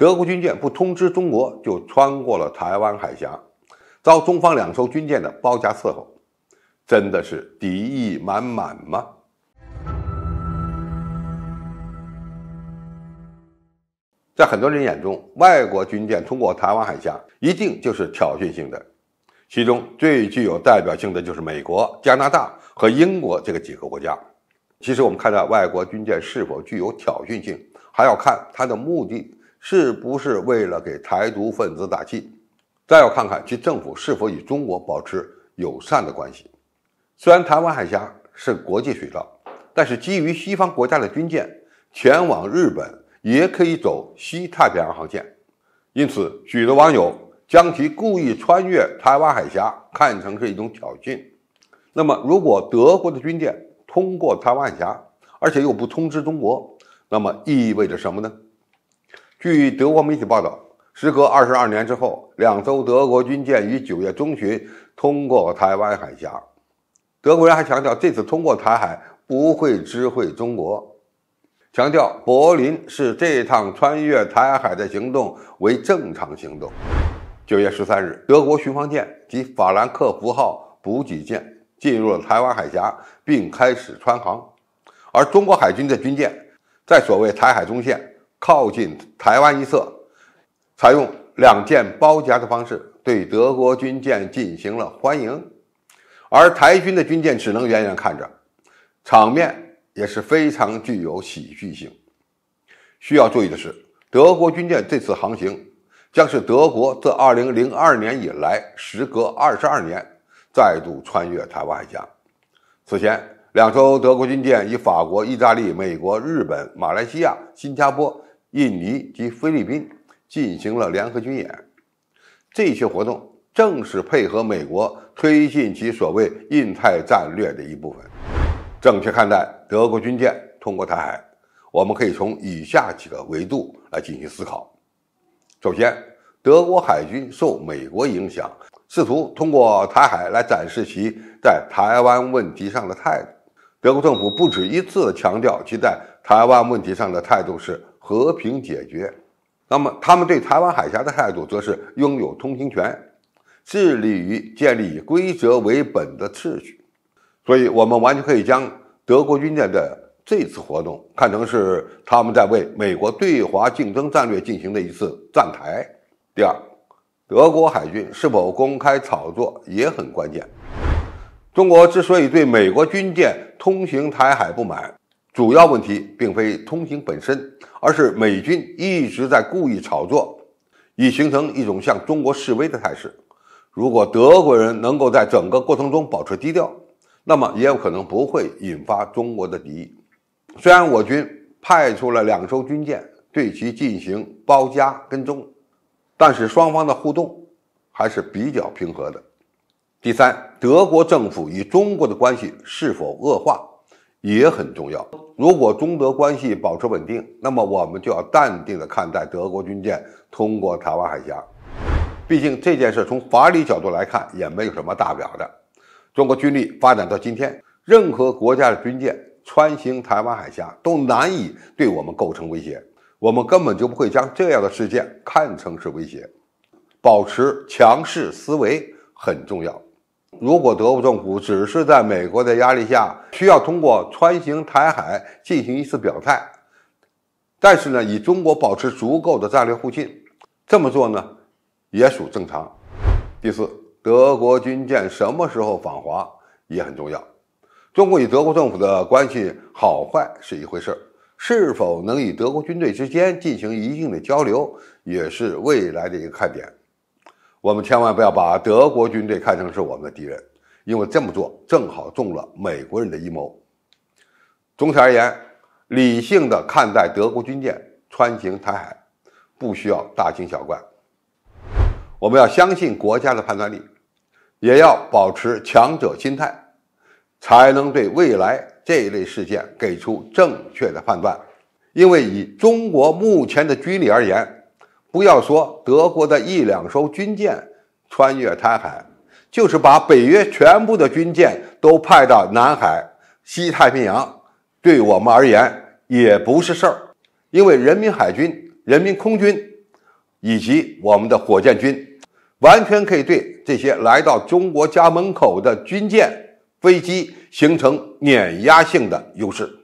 德国军舰不通知中国就穿过了台湾海峡，遭中方两艘军舰的包夹伺候，真的是敌意满满吗？在很多人眼中，外国军舰通过台湾海峡一定就是挑衅性的，其中最具有代表性的就是美国、加拿大和英国这个几个国家。其实，我们看到外国军舰是否具有挑衅性，还要看它的目的。是不是为了给台独分子打气？再要看看其政府是否与中国保持友善的关系。虽然台湾海峡是国际水道，但是基于西方国家的军舰前往日本也可以走西太平洋航线，因此许多网友将其故意穿越台湾海峡看成是一种挑衅。那么，如果德国的军舰通过台湾海峡，而且又不通知中国，那么意味着什么呢？据德国媒体报道，时隔二十二年之后，两艘德国军舰于九月中旬通过台湾海峡。德国人还强调，这次通过台海不会知会中国，强调柏林是这趟穿越台海的行动为正常行动。九月十三日，德国巡防舰及法兰克福号补给舰进入了台湾海峡，并开始穿航，而中国海军的军舰在所谓台海中线。靠近台湾一侧，采用两舰包夹的方式对德国军舰进行了欢迎，而台军的军舰只能远远看着，场面也是非常具有喜剧性。需要注意的是，德国军舰这次航行将是德国自2002年以来时隔22年再度穿越台湾海峡。此前，两艘德国军舰以法国、意大利、美国、日本、马来西亚、新加坡。印尼及菲律宾进行了联合军演，这些活动正是配合美国推进其所谓“印太战略”的一部分。正确看待德国军舰通过台海，我们可以从以下几个维度来进行思考：首先，德国海军受美国影响，试图通过台海来展示其在台湾问题上的态度。德国政府不止一次强调其在台湾问题上的态度是。和平解决，那么他们对台湾海峡的态度则是拥有通行权，致力于建立以规则为本的秩序。所以，我们完全可以将德国军舰的这次活动看成是他们在为美国对华竞争战略进行的一次站台。第二，德国海军是否公开炒作也很关键。中国之所以对美国军舰通行台海不满。主要问题并非通行本身，而是美军一直在故意炒作，以形成一种向中国示威的态势。如果德国人能够在整个过程中保持低调，那么也有可能不会引发中国的敌意。虽然我军派出了两艘军舰对其进行包夹跟踪，但是双方的互动还是比较平和的。第三，德国政府与中国的关系是否恶化？也很重要。如果中德关系保持稳定，那么我们就要淡定的看待德国军舰通过台湾海峡。毕竟这件事从法理角度来看也没有什么大不了的。中国军力发展到今天，任何国家的军舰穿行台湾海峡都难以对我们构成威胁，我们根本就不会将这样的事件看成是威胁。保持强势思维很重要。如果德国政府只是在美国的压力下需要通过穿行台海进行一次表态，但是呢，与中国保持足够的战略互信，这么做呢也属正常。第四，德国军舰什么时候访华也很重要。中国与德国政府的关系好坏是一回事，是否能与德国军队之间进行一定的交流，也是未来的一个看点。我们千万不要把德国军队看成是我们的敌人，因为这么做正好中了美国人的阴谋。总体而言，理性的看待德国军舰穿行台海，不需要大惊小怪。我们要相信国家的判断力，也要保持强者心态，才能对未来这一类事件给出正确的判断。因为以中国目前的军力而言，不要说德国的一两艘军舰穿越台海，就是把北约全部的军舰都派到南海、西太平洋，对我们而言也不是事儿，因为人民海军、人民空军以及我们的火箭军，完全可以对这些来到中国家门口的军舰、飞机形成碾压性的优势。